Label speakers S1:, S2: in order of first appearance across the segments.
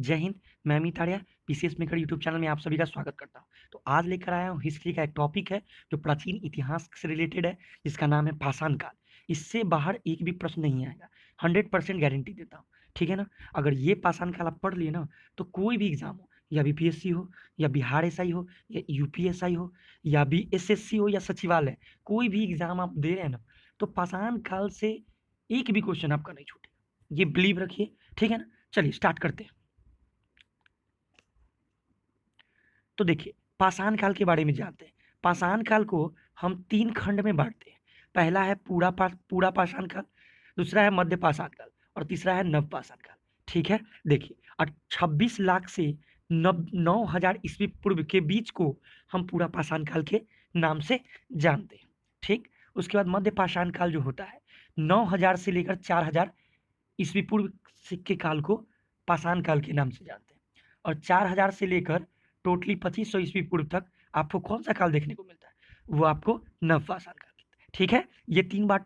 S1: जय हिंद मैं Amit Arya S maker YouTube channel में आप सभी का स्वागत करता हूं तो आज लेकर आया हूं हिस्ट्री का एक टॉपिक है जो प्राचीन इतिहास से रिलेटेड है जिसका नाम है पाषाण काल इससे बाहर एक भी प्रश्न नहीं आएगा हंड्रेड परसेंट गारंटी देता हूँ ठीक है ना अगर ये पाषाण काल आप पढ़ लिए ना तो कोई भी एग्जाम हो या बीपीएससी हो या बिहार एस हो या यू हो या बी एसएससी हो या सचिवालय कोई भी एग्जाम आप दे रहे हैं ना तो पाषाण काल से एक भी क्वेश्चन आपका नहीं छूटेगा ये बिलीव रखिए ठीक है ना चलिए स्टार्ट करते हैं तो देखिए पाषाण काल के बारे में जानते हैं पाषाण काल को हम तीन खंड में बांटते हैं पहला है पूरा पा पूरा पाषाण काल दूसरा है मध्य पाषाण काल और तीसरा है नव पाषाण काल ठीक है देखिए और छब्बीस लाख से नब नौ हजार ईस्वी पूर्व के बीच को हम पूरा पाषाण काल के नाम से जानते हैं ठीक उसके बाद मध्य पाषाण काल जो होता है नौ हजार से लेकर चार हजार ईस्वी पूर्व के काल को पाषाण काल के नाम से जानते हैं और चार हजार से लेकर टोटली पच्चीस सौ ईस्वी पूर्व तक आपको कौन सा काल देखने को मिलता है वो आपको नवपाषाण काल ठीक है ये तीन पार्ट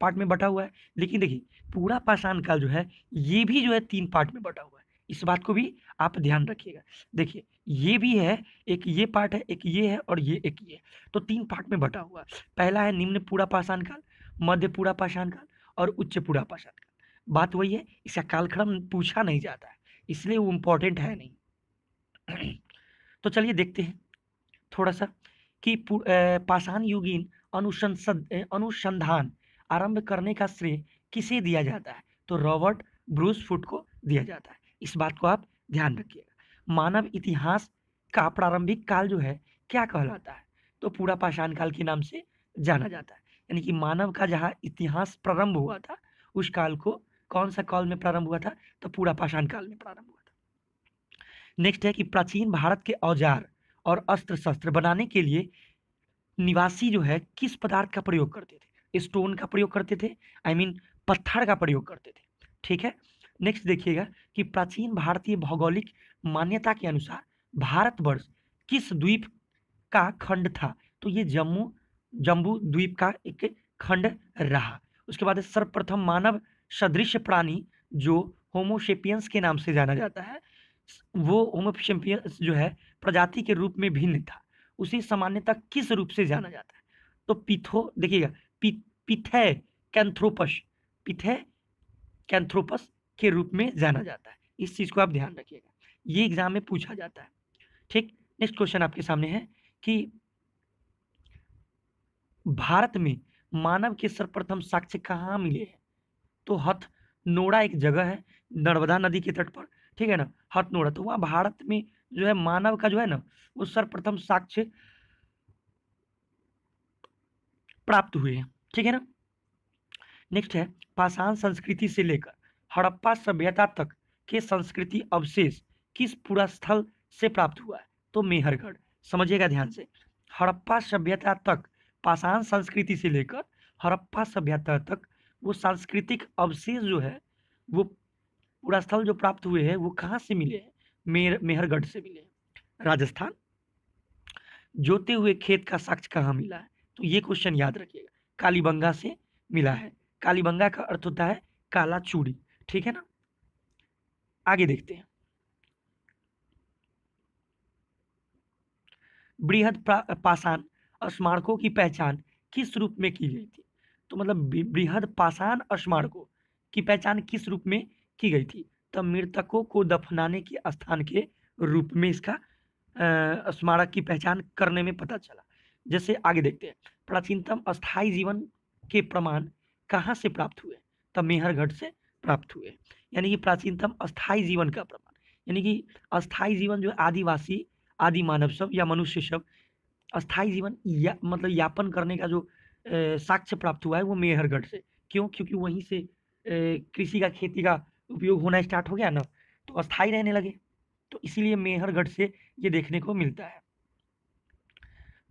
S1: पार्ट में बटा हुआ है लेकिन देखिए पूरा पाषाण काल जो है ये भी जो है तीन पार्ट में बटा हुआ है इस बात को भी आप ध्यान रखिएगा देखिए ये भी है एक ये पार्ट है एक ये है और ये एक ये तो तीन पार्ट में बटा हुआ पहला है निम्न पूरा पाषाण काल मध्य पूरा पाषाण काल और उच्च पूरा पाषाण काल बात वही है इसका कालक्रम पूछा नहीं जाता है इसलिए वो इम्पोर्टेंट है नहीं तो चलिए देखते हैं थोड़ा सा कि पाषाण युगीन अनुसंसद अनुसंधान आरंभ करने का श्रेय किसे दिया जाता है तो रॉबर्ट ब्रूस फुट को दिया जाता है इस बात को आप ध्यान रखिएगा मानव इतिहास का प्रारंभिक काल जो है क्या कहलाता है तो पूरा पाषाण काल के नाम से जाना जाता है यानी कि मानव का जहाँ इतिहास प्रारंभ हुआ था उस काल को कौन सा काल में प्रारंभ हुआ था तो पूरा पाषाण काल में प्रारंभ हुआ नेक्स्ट है कि प्राचीन भारत के औजार और अस्त्र शस्त्र बनाने के लिए निवासी जो है किस पदार्थ का प्रयोग करते थे स्टोन का प्रयोग करते थे आई I मीन mean, पत्थर का प्रयोग करते थे ठीक है नेक्स्ट देखिएगा कि प्राचीन भारतीय भौगोलिक मान्यता के अनुसार भारतवर्ष किस द्वीप का खंड था तो ये जम्मू जम्बू द्वीप का एक खंड रहा उसके बाद सर्वप्रथम मानव सदृश प्राणी जो होमोशेपियंस के नाम से जाना जाता है वो होमोफिशम्पियस जो है प्रजाति के रूप में भिन्न था उसे सामान्यतः किस रूप से जाना जाता है तो पिथो देखिएगा पिथे कैंथ्रोपस पिथे कैंथ्रोपस के रूप में जाना जाता है इस चीज़ को आप ध्यान रखिएगा ये एग्जाम में पूछा जाता है ठीक नेक्स्ट क्वेश्चन आपके सामने है कि भारत में मानव के सर्वप्रथम साक्ष्य कहाँ मिले हैं तो हथ नोड़ा एक जगह है नर्मदा नदी के तट पर ठीक है ना हथनोड़ा तो वहाँ भारत में जो है मानव का जो है ना वो सर्वप्रथम साक्ष्य प्राप्त हुए हैं ठीक है ना नेक्स्ट है पाषाण संस्कृति से लेकर हड़प्पा सभ्यता तक के संस्कृति अवशेष किस पुरास्थल से प्राप्त हुआ है तो मेहरगढ़ समझिएगा ध्यान से हड़प्पा सभ्यता तक पाषाण संस्कृति से लेकर हड़प्पा सभ्यता तक वो सांस्कृतिक अवशेष जो है वो पूरा स्थल जो प्राप्त हुए हैं वो कहाँ से मिले हैं मेहर मेहरगढ़ से मिले हैं राजस्थान जोते हुए खेत का साक्ष्य कहाँ मिला है तो ये क्वेश्चन याद रखिएगा कालीबंगा से मिला है कालीबंगा का अर्थ होता है काला चूड़ी ठीक है ना आगे देखते हैं बृहद पाषाण स्मारकों की पहचान किस रूप में की गई थी तो मतलब बृहद पाषाण स्मारकों की पहचान किस रूप में की गई थी तब मृतकों को दफनाने के स्थान के रूप में इसका स्मारक की पहचान करने में पता चला जैसे आगे देखते हैं प्राचीनतम अस्थायी जीवन के प्रमाण कहाँ से प्राप्त हुए तब मेहरगढ़ से प्राप्त हुए यानी कि प्राचीनतम अस्थाई जीवन का प्रमाण यानी कि अस्थायी जीवन जो आदिवासी आदि मानव सब या मनुष्य सब अस्थायी जीवन या मतलब यापन करने का जो साक्ष्य प्राप्त हुआ है वो मेहरगढ़ से क्यों क्योंकि वहीं से कृषि का खेती का उपयोग होना स्टार्ट हो गया ना तो अस्थाई रहने लगे तो इसीलिए मेहरगढ़ से ये देखने को मिलता है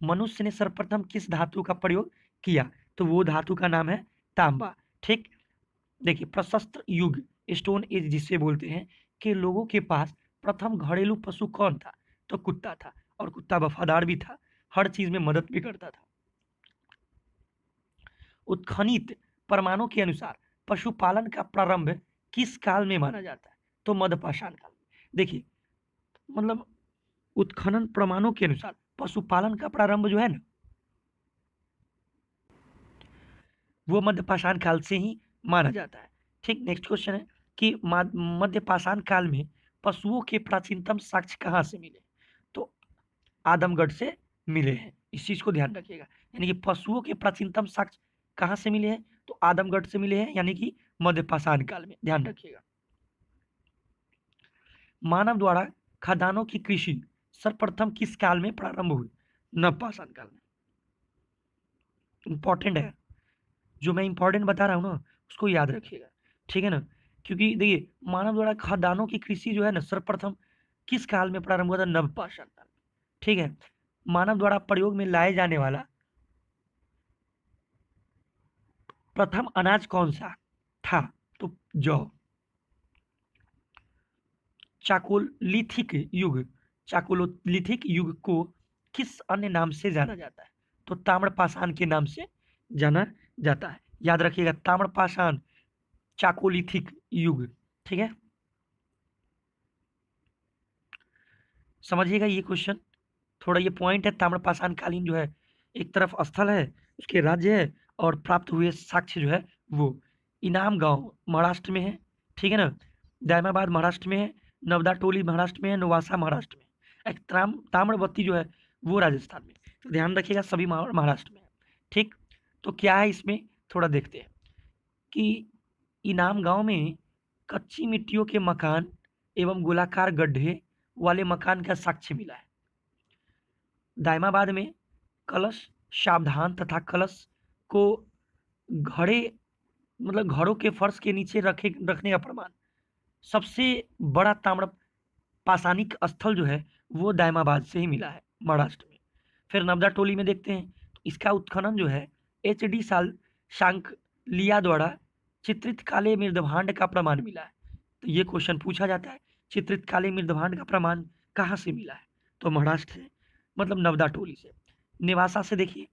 S1: मनुष्य ने सर्वप्रथम किस धातु का प्रयोग किया तो वो धातु का नाम है तांबा ठीक देखिए प्रशस्त्र युग स्टोन एज जिसे बोलते हैं कि लोगों के पास प्रथम घरेलू पशु कौन था तो कुत्ता था और कुत्ता वफादार भी था हर चीज में मदद भी करता था उत्खनित परमाणु के अनुसार पशुपालन का प्रारंभ किस काल में माना जाता है तो मध्यपाषाण काल देखिए मतलब उत्खनन प्रमाणों के अनुसार पशुपालन का प्रारंभ जो है ना वो मध्यपाषाण काल से ही माना जाता है ठीक नेक्स्ट क्वेश्चन है कि मध्यपाषाण काल में पशुओं के प्राचीनतम साक्ष्य कहाँ से मिले तो आदमगढ़ से मिले हैं इस चीज़ को ध्यान रखिएगा यानी कि पशुओं के प्राचीनतम साक्ष्य कहाँ से मिले हैं तो आदमगढ़ से मिले हैं यानी कि मध्य पाषाण काल में ध्यान रखिएगा मानव द्वारा खदानों की कृषि सर्वप्रथम किस काल में प्रारंभ हुई नवपाषाण काल में इम्पोर्टेंट है जो मैं इंपॉर्टेंट बता रहा हूँ ना उसको याद रखिएगा ठीक है ना क्योंकि देखिए मानव द्वारा खदानों की कृषि जो है ना सर्वप्रथम किस काल में प्रारंभ हुआ था नवपाषाण काल ठीक है मानव द्वारा प्रयोग में लाए जाने वाला प्रथम अनाज कौन सा था तो ज चाकोलिथिक युग चाकोलिथिक युग को किस अन्य नाम से जाना जाता है तो ताम्रपाषाण के नाम से जाना जाता है याद रखिएगा ताम्रपाषाण चाकोलिथिक युग ठीक है समझिएगा ये क्वेश्चन थोड़ा ये पॉइंट है ताम्रपाषाण कालीन जो है एक तरफ स्थल है उसके राज्य है और प्राप्त हुए साक्ष्य जो है वो इनाम गांव महाराष्ट्र में है ठीक है ना दायमाबाद महाराष्ट्र में है नवदा टोली महाराष्ट्र में है नवासा महाराष्ट्र में त्राम ताम्रबत्ती जो है वो राजस्थान में तो ध्यान रखिएगा सभी महाराष्ट्र में ठीक तो क्या है इसमें थोड़ा देखते हैं कि इनाम गांव में कच्ची मिट्टियों के मकान एवं गोलाकार गड्ढे वाले मकान का साक्ष्य मिला है दायमाबाद में कलश सावधान तथा कलश को घड़े मतलब घरों के फर्श के नीचे रखे रखने का प्रमाण सबसे बड़ा ताम्र पाषाणिक स्थल जो है वो दायमाबाद से ही मिला है महाराष्ट्र में फिर नवदा टोली में देखते हैं तो इसका उत्खनन जो है एच डी साल शांक लिया द्वारा चित्रित काले मृदभांड का प्रमाण मिला है तो ये क्वेश्चन पूछा जाता है चित्रित काले मृदभांड का प्रमाण कहाँ से मिला है तो महाराष्ट्र से मतलब नवदा टोली से निवासा से देखिए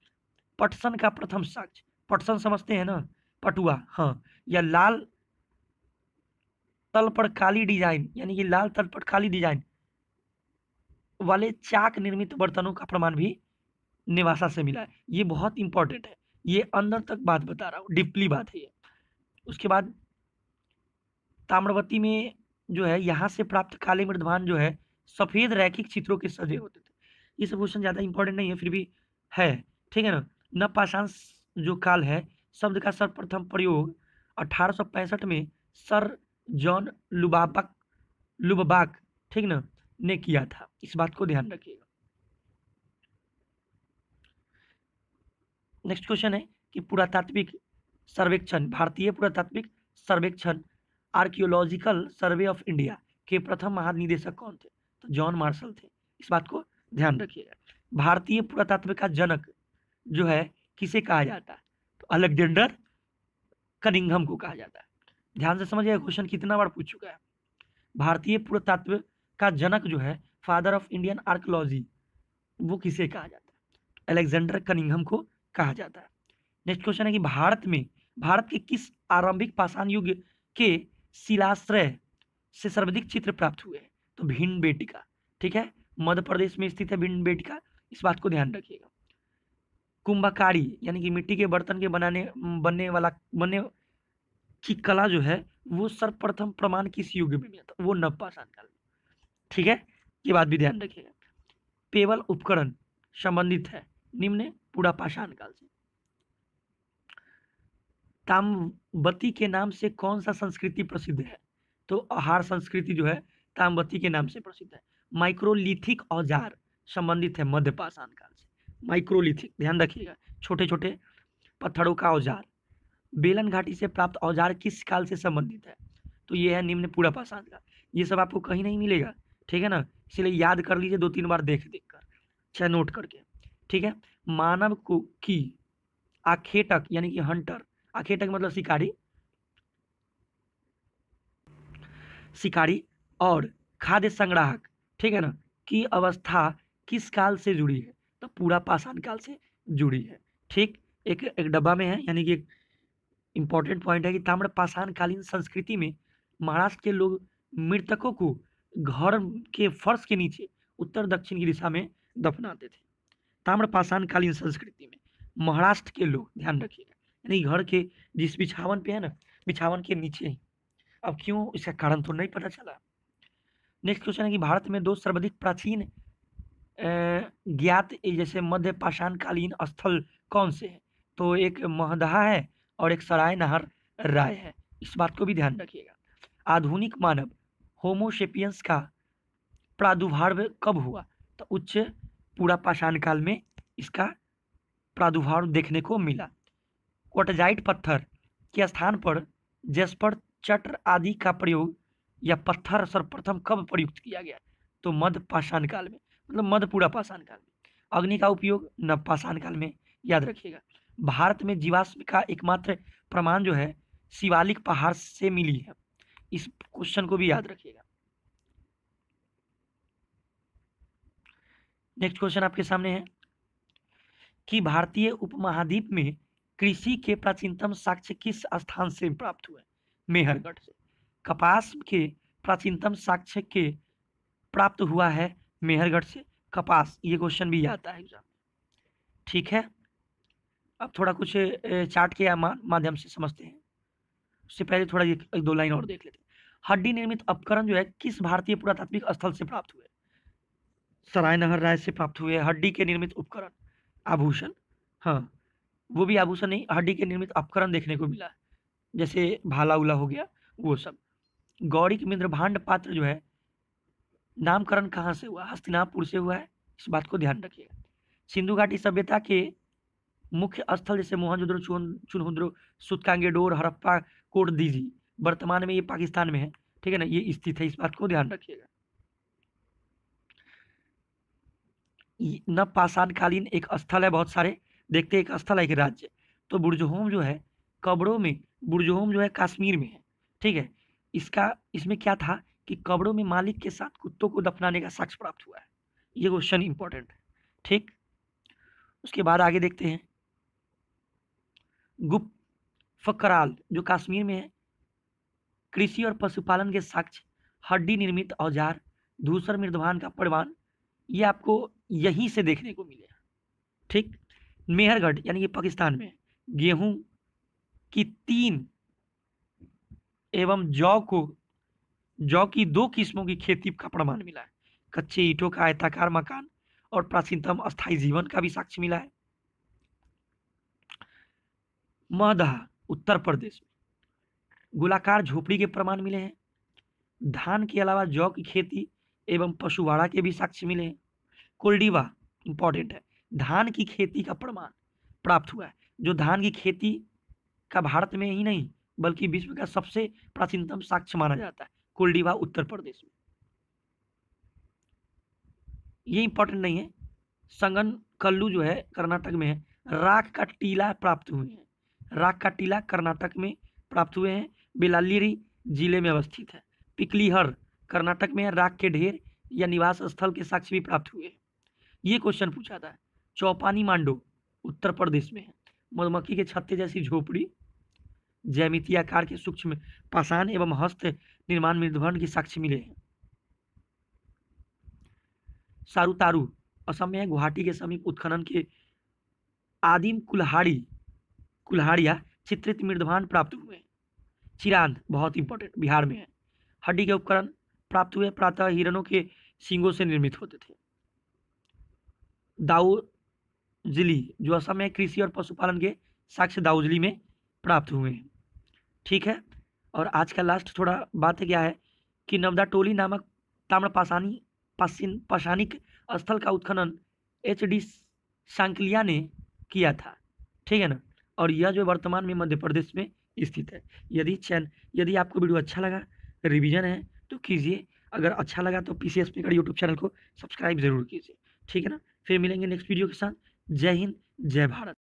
S1: पटसन का प्रथम साक्ष्य पटसन समझते हैं ना पटुआ हाँ या लाल तल पर काली डिजाइन यानी कि लाल तल पर काली डिजाइन वाले चाक निर्मित बर्तनों का प्रमाण भी निवासा से मिला है ये बहुत इंपॉर्टेंट है ये अंदर तक बात बता रहा हूँ डीपली बात है ये उसके बाद ताम्रवती में जो है यहाँ से प्राप्त काले मृदभान जो है सफ़ेद रैखिक चित्रों के सजे होते थे ये सब क्वेश्चन ज़्यादा इंपॉर्टेंट नहीं है फिर भी है ठीक है ना नवपाषाण जो काल है शब्द का सर्वप्रथम प्रयोग अठारह में सर जॉन लुबाबक लुबबाक ठीक ना ने किया था इस बात को ध्यान रखिएगा नेक्स्ट क्वेश्चन है कि पुरातात्विक सर्वेक्षण भारतीय पुरातात्विक सर्वेक्षण आर्कियोलॉजिकल सर्वे ऑफ इंडिया के प्रथम महानिदेशक कौन थे तो जॉन मार्शल थे इस बात को ध्यान रखिएगा भारतीय पुरातत्व का जनक जो है किसे कहा जाता है अलेक्जेंडर कनिंगम को कहा जाता है ध्यान से समझिए क्वेश्चन कितना बार पूछ चुका है भारतीय पुरातत्व का जनक जो है फादर ऑफ इंडियन आर्कोलॉजी वो किसे कहा जाता है अलेक्जेंडर कनिंगम को कहा जाता है नेक्स्ट क्वेश्चन है कि भारत में भारत के किस आरंभिक पाषाण युग के शिलाश्रय से सर्वाधिक चित्र प्राप्त हुए हैं तो भिंड बेटिका ठीक है मध्य प्रदेश में स्थित है भिंड बेटिका इस बात को ध्यान रखिएगा कुंभकारी यानी कि मिट्टी के बर्तन के बनाने बनने वाला बनने की कला जो है वो सर्वप्रथम प्रमाण किस युग में मिला था वो नवपाषाण काल ठीक है ये बात भी ध्यान रखिएगा पेवल उपकरण संबंधित है निम्न पूरा पाषाण काल से ताम्बती के नाम से कौन सा संस्कृति प्रसिद्ध है तो आहार संस्कृति जो है ताम्बती के नाम से प्रसिद्ध है माइक्रोलिथिक औजार संबंधित है मध्य पाषाण काल से माइक्रोलिथिक ध्यान रखिएगा छोटे छोटे पत्थरों का औजार बेलन घाटी से प्राप्त औजार किस काल से संबंधित है तो ये है निम्न पूरा पाषाण का ये सब आपको कहीं नहीं मिलेगा ठीक है ना इसलिए याद कर लीजिए दो तीन बार देख देख कर चाहे नोट करके ठीक है मानव को की आखेटक यानी कि हंटर आखेटक मतलब शिकारी शिकारी और खाद्य संग्राहक ठीक है ना की अवस्था किस काल से जुड़ी है तो पूरा पाषाण काल से जुड़ी है ठीक एक एक डब्बा में है यानी कि एक इम्पॉर्टेंट पॉइंट है कि ताम्र पाषाणकालीन संस्कृति में महाराष्ट्र के लोग मृतकों को घर के फर्श के नीचे उत्तर दक्षिण की दिशा में दफनाते थे ताम्र पाषाणकालीन संस्कृति में महाराष्ट्र के लोग ध्यान रखिएगा यानी घर के जिस बिछावन पे है ना बिछावन के नीचे ही अब क्यों इसका कारण तो नहीं पता चला नेक्स्ट क्वेश्चन है कि भारत में दो सर्वाधिक प्राचीन ज्ञात जैसे मध्य पाषाणकालीन स्थल कौन से हैं तो एक महदहा है और एक सराय नहर राय है इस बात को भी ध्यान रखिएगा आधुनिक मानव होमोशेपियंस का प्रादुर्भाव कब हुआ तो उच्च पूरा पाषाण काल में इसका प्रादुर्भाव देखने को मिला कोटजाइट पत्थर के स्थान पर जेस्पर चट्र आदि का प्रयोग या पत्थर सर्वप्रथम कब प्रयुक्त किया गया तो मध्य पाषाण काल में मतलब मध्यपुरा पाषाण काल में अग्नि का उपयोग नवपाषाण काल में याद रखिएगा भारत में जीवाश्म का एकमात्र प्रमाण जो है शिवालिक पहाड़ से मिली है इस क्वेश्चन को भी याद रखिएगा नेक्स्ट क्वेश्चन आपके सामने है कि भारतीय उपमहाद्वीप में कृषि के प्राचीनतम साक्ष्य किस स्थान से प्राप्त हुए मेहरगढ़ से कपास के प्राचीनतम साक्ष्य के प्राप्त हुआ है मेहरगढ़ से कपास ये क्वेश्चन भी आता है एग्जाम ठीक है अब थोड़ा कुछ चार्ट के माध्यम से समझते हैं उससे पहले थोड़ा एक दो लाइन और देख लेते हैं हड्डी निर्मित उपकरण जो है किस भारतीय पुरातात्विक स्थल से प्राप्त हुए सराय नगर राय से प्राप्त हुए हड्डी के निर्मित उपकरण आभूषण हाँ वो भी आभूषण नहीं हड्डी के निर्मित उपकरण देखने को मिला जैसे भाला उला हो गया वो सब गौरी मिंद्र भांड पात्र जो है नामकरण कहाँ से हुआ हस्तिनापुर से हुआ है इस बात को ध्यान रखिएगा सिंधु घाटी सभ्यता के मुख्य स्थल जैसे चुन चुनहुद्रो सुतकांगेडोर हड़प्पा कोट दीजी वर्तमान में ये पाकिस्तान में है ठीक है ना ये स्थित है इस बात को ध्यान रखिएगा न पाषाणकालीन एक स्थल है बहुत सारे देखते एक स्थल है एक राज्य तो बुर्जहोम जो है कबड़ों में बुर्जहोम जो है कश्मीर में है ठीक है इसका इसमें क्या था कि कब्रों में मालिक के साथ कुत्तों को दफनाने का साक्ष्य प्राप्त हुआ है ये क्वेश्चन इंपॉर्टेंट है ठीक उसके बाद आगे देखते हैं गुप्त फकराल जो कश्मीर में है कृषि और पशुपालन के साक्ष्य हड्डी निर्मित औजार दूसर मृदभान का परिवान ये आपको यहीं से देखने को मिले ठीक मेहरगढ़ यानी कि पाकिस्तान में गेहूं की तीन एवं जौ को जौ की दो किस्मों की खेती का प्रमाण मिला है कच्चे ईटों का आयताकार मकान और प्राचीनतम अस्थायी जीवन का भी साक्ष्य मिला है मदहा उत्तर प्रदेश में गोलाकार झोपड़ी के प्रमाण मिले हैं धान के अलावा जौ की खेती एवं पशुवाड़ा के भी साक्ष्य मिले हैं कोल्डीवा इंपॉर्टेंट है धान की खेती का प्रमाण प्राप्त हुआ है जो धान की खेती का भारत में ही नहीं बल्कि विश्व का सबसे प्राचीनतम साक्ष्य माना जाता है कुलडीवा उत्तर प्रदेश में ये इंपॉर्टेंट नहीं है संगन कल्लू जो है कर्नाटक में है राख का टीला प्राप्त हुए हैं राख का टीला कर्नाटक में प्राप्त हुए हैं बेलालीरी जिले में अवस्थित है पिकलीहर कर्नाटक में राख के ढेर या निवास स्थल के साक्ष्य भी प्राप्त हुए हैं ये क्वेश्चन पूछा था चौपानी मांडो उत्तर प्रदेश में है मधुमक्खी के छत्ते जैसी झोपड़ी ज्यामितीय आकार के सूक्ष्म पाषाण एवं हस्त निर्माण मृदभंड की साक्ष्य मिले हैं सारुतारू असम में गुवाहाटी के समीप उत्खनन के आदिम कुल्हाड़ी कुल्हाड़िया चित्रित मृदभांड प्राप्त हुए चिरांद बहुत इंपॉर्टेंट बिहार में है हड्डी के उपकरण प्राप्त हुए प्रातः हिरणों के सींगों से निर्मित होते थे जिली जो असम में कृषि और पशुपालन के साक्ष्य दाऊजिली में प्राप्त हुए हैं ठीक है और आज का लास्ट थोड़ा बात क्या है कि नवदा टोली नामक ताम्रपाषाणी पासिन पाषाणिक स्थल का उत्खनन एच डी सांकलिया ने किया था ठीक है ना और यह जो वर्तमान में मध्य प्रदेश में स्थित है यदि चैन यदि आपको वीडियो अच्छा लगा रिवीजन है तो कीजिए अगर अच्छा लगा तो P C S P YouTube channel को सब्सक्राइब जरूर कीजिए ठीक है ना फिर मिलेंगे नेक्स्ट वीडियो के साथ जय हिंद जय भारत